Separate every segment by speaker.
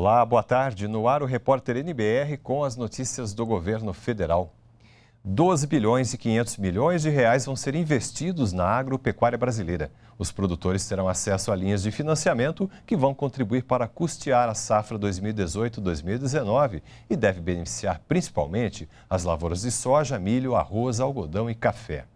Speaker 1: Olá, boa tarde. No ar o repórter NBR com as notícias do governo federal. 12 bilhões e 500 milhões de reais vão ser investidos na agropecuária brasileira. Os produtores terão acesso a linhas de financiamento que vão contribuir para custear a safra 2018-2019 e deve beneficiar principalmente as lavouras de soja, milho, arroz, algodão e café.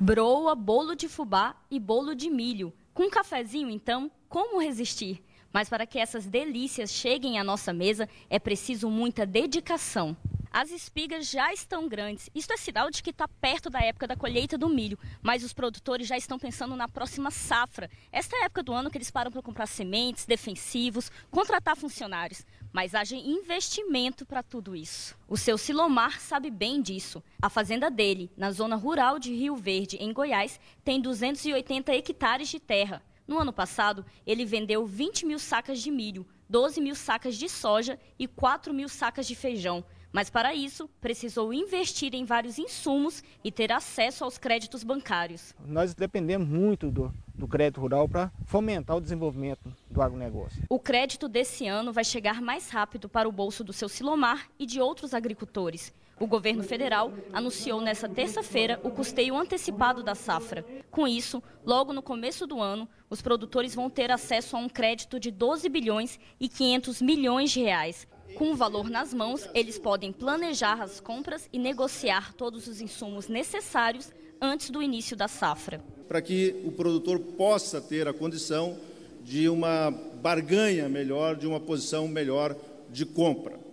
Speaker 2: Broa, bolo de fubá e bolo de milho. Com um cafezinho, então, como resistir? Mas para que essas delícias cheguem à nossa mesa, é preciso muita dedicação. As espigas já estão grandes. Isto é sinal de que está perto da época da colheita do milho, mas os produtores já estão pensando na próxima safra. Esta é a época do ano que eles param para comprar sementes, defensivos, contratar funcionários. Mas haja investimento para tudo isso. O seu Silomar sabe bem disso. A fazenda dele, na zona rural de Rio Verde, em Goiás, tem 280 hectares de terra. No ano passado, ele vendeu 20 mil sacas de milho, 12 mil sacas de soja e 4 mil sacas de feijão. Mas para isso, precisou investir em vários insumos e ter acesso aos créditos bancários.
Speaker 1: Nós dependemos muito do, do crédito rural para fomentar o desenvolvimento do agronegócio.
Speaker 2: O crédito desse ano vai chegar mais rápido para o bolso do seu Silomar e de outros agricultores. O governo federal anunciou nesta terça-feira o custeio antecipado da safra. Com isso, logo no começo do ano, os produtores vão ter acesso a um crédito de 12 bilhões e 500 milhões de reais. Com o valor nas mãos, eles podem planejar as compras e negociar todos os insumos necessários antes do início da safra.
Speaker 3: Para que o produtor possa ter a condição de uma barganha melhor, de uma posição melhor de compra.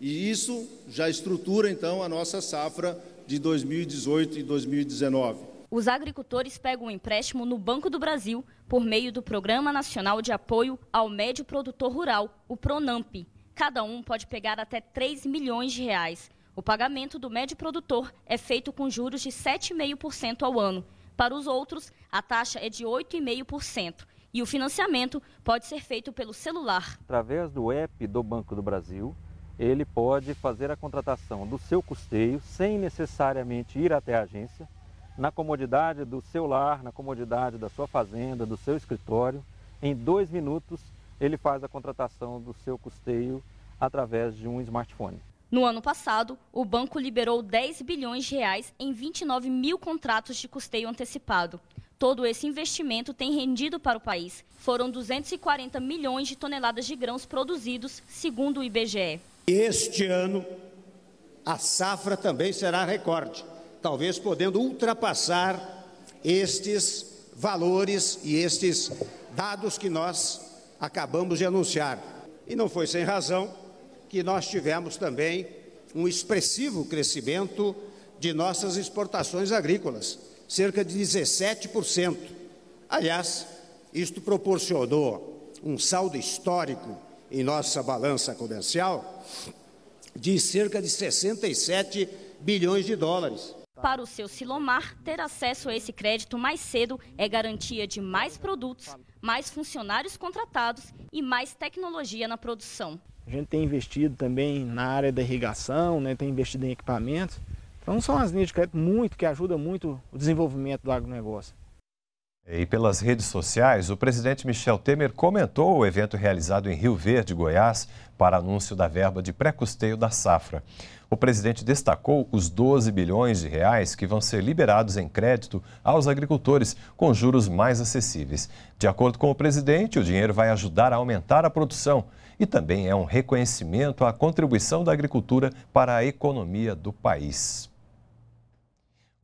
Speaker 3: E isso já estrutura então a nossa safra de 2018 e 2019.
Speaker 2: Os agricultores pegam um empréstimo no Banco do Brasil por meio do Programa Nacional de Apoio ao Médio Produtor Rural, o Pronamp. Cada um pode pegar até 3 milhões de reais. O pagamento do médio produtor é feito com juros de 7,5% ao ano. Para os outros, a taxa é de 8,5%. E o financiamento pode ser feito pelo celular.
Speaker 3: Através do app
Speaker 1: do Banco do Brasil, ele pode fazer a contratação do seu custeio, sem necessariamente ir até a agência, na comodidade do seu lar, na comodidade da sua fazenda, do seu escritório. Em dois minutos, ele faz a contratação do seu custeio através de um smartphone.
Speaker 2: No ano passado, o banco liberou 10 bilhões de reais em 29 mil contratos de custeio antecipado. Todo esse investimento tem rendido para o país. Foram 240 milhões de toneladas de grãos produzidos, segundo o IBGE.
Speaker 1: Este ano, a safra também será recorde, talvez podendo ultrapassar estes valores e estes dados que nós acabamos de anunciar. E não foi sem razão que nós tivemos também um expressivo crescimento de nossas exportações agrícolas, cerca de 17%. Aliás, isto proporcionou um saldo histórico em nossa balança comercial de cerca de 67 bilhões de dólares.
Speaker 2: Para o seu Silomar, ter acesso a esse crédito mais cedo é garantia de mais produtos, mais funcionários contratados e mais tecnologia na produção.
Speaker 1: A gente tem investido também na área da irrigação, né, tem investido em equipamentos. Então são as linhas de crédito muito que ajudam muito o desenvolvimento do agronegócio. E pelas redes sociais, o presidente Michel Temer comentou o evento realizado em Rio Verde, Goiás, para anúncio da verba de pré-custeio da safra. O presidente destacou os 12 bilhões de reais que vão ser liberados em crédito aos agricultores com juros mais acessíveis. De acordo com o presidente, o dinheiro vai ajudar a aumentar a produção e também é um reconhecimento à contribuição da agricultura para a economia do país.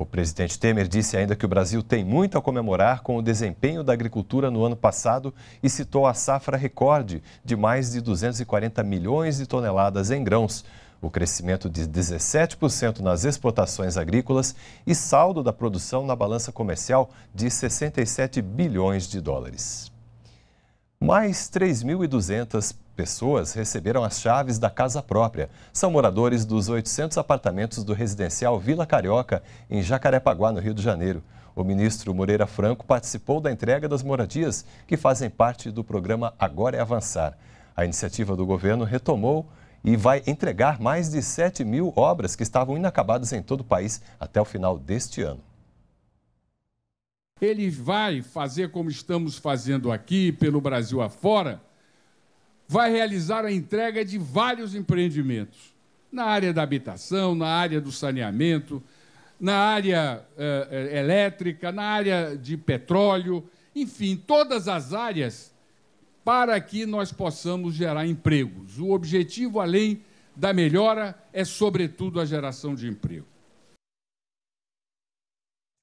Speaker 1: O presidente Temer disse ainda que o Brasil tem muito a comemorar com o desempenho da agricultura no ano passado e citou a safra recorde de mais de 240 milhões de toneladas em grãos, o crescimento de 17% nas exportações agrícolas e saldo da produção na balança comercial de 67 bilhões de dólares. Mais 3.200 pessoas receberam as chaves da casa própria. São moradores dos 800 apartamentos do residencial Vila Carioca, em Jacarepaguá, no Rio de Janeiro. O ministro Moreira Franco participou da entrega das moradias, que fazem parte do programa Agora é Avançar. A iniciativa do governo retomou e vai entregar mais de 7 mil obras que estavam inacabadas em todo o país até o final deste ano
Speaker 3: ele vai fazer como estamos fazendo aqui, pelo Brasil afora, vai realizar a entrega de vários empreendimentos na área da habitação, na área do saneamento, na área eh, eh elétrica, na área de petróleo, enfim, todas as áreas para que nós possamos gerar empregos. O objetivo, além da melhora, é, sobretudo, a geração de emprego.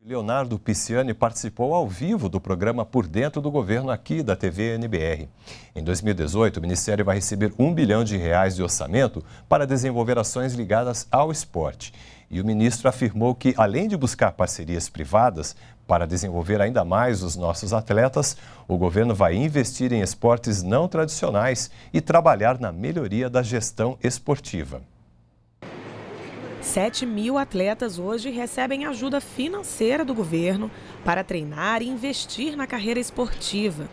Speaker 1: Leonardo Pisciani participou ao vivo do programa Por Dentro do Governo aqui da TV NBR. Em 2018, o Ministério vai receber um bilhão de reais de orçamento para desenvolver ações ligadas ao esporte. E o ministro afirmou que, além de buscar parcerias privadas para desenvolver ainda mais os nossos atletas, o governo vai investir em esportes não tradicionais e trabalhar na melhoria da gestão esportiva.
Speaker 4: 7 mil atletas hoje recebem ajuda financeira do governo para treinar e investir na carreira esportiva.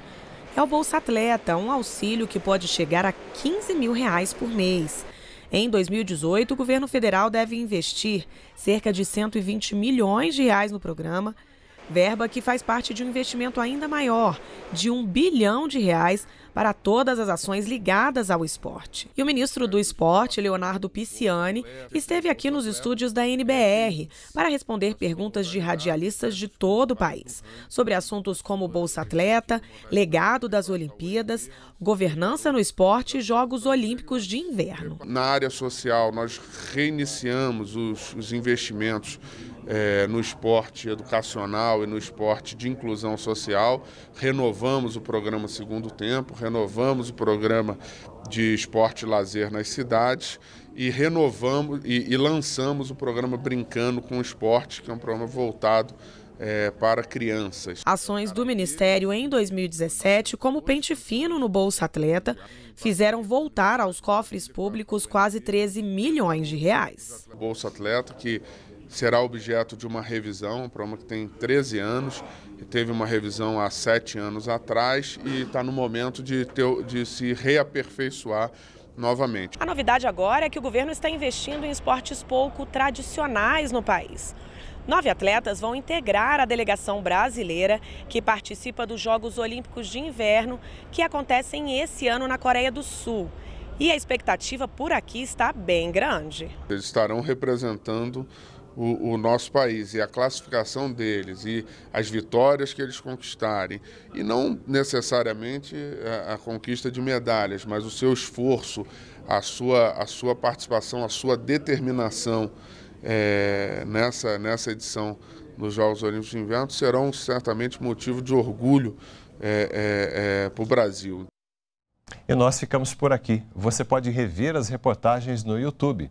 Speaker 4: É o Bolsa Atleta, um auxílio que pode chegar a 15 mil reais por mês. Em 2018, o governo federal deve investir cerca de 120 milhões de reais no programa verba que faz parte de um investimento ainda maior, de um bilhão de reais para todas as ações ligadas ao esporte. E o ministro do Esporte, Leonardo Pisciani, esteve aqui nos estúdios da NBR para responder perguntas de radialistas de todo o país sobre assuntos como Bolsa Atleta, legado das Olimpíadas, governança no esporte e Jogos Olímpicos de Inverno.
Speaker 3: Na área social, nós reiniciamos os, os investimentos é, no esporte educacional e no esporte de inclusão social. Renovamos o programa Segundo Tempo, renovamos o programa de esporte e lazer nas cidades e renovamos e, e lançamos o programa Brincando com o Esporte, que é um programa voltado é, para crianças.
Speaker 4: Ações do Ministério em 2017, como Pente Fino no Bolsa Atleta, fizeram voltar aos cofres públicos quase 13 milhões de reais.
Speaker 3: Bolsa Atleta, que será objeto de uma revisão, um programa que tem 13 anos, e teve uma revisão há 7 anos atrás e está no momento de, ter, de se reaperfeiçoar novamente. A
Speaker 4: novidade agora é que o governo está investindo em esportes pouco tradicionais no país. Nove atletas vão integrar a delegação brasileira que participa dos Jogos Olímpicos de Inverno, que acontecem esse ano na Coreia do Sul. E a expectativa por aqui está bem grande.
Speaker 3: Eles estarão representando o, o, nosso país e a classificação deles e as vitórias que eles conquistarem. E não necessariamente a, é, a, conquista de medalhas, mas o seu esforço, a sua, a sua participação, a sua determinação é, nessa, nessa edição dos Jogos Olímpicos de Inverno serão certamente motivo de orgulho é, é, é para o Brasil.
Speaker 1: E nós ficamos por aqui. Você pode rever as reportagens no YouTube.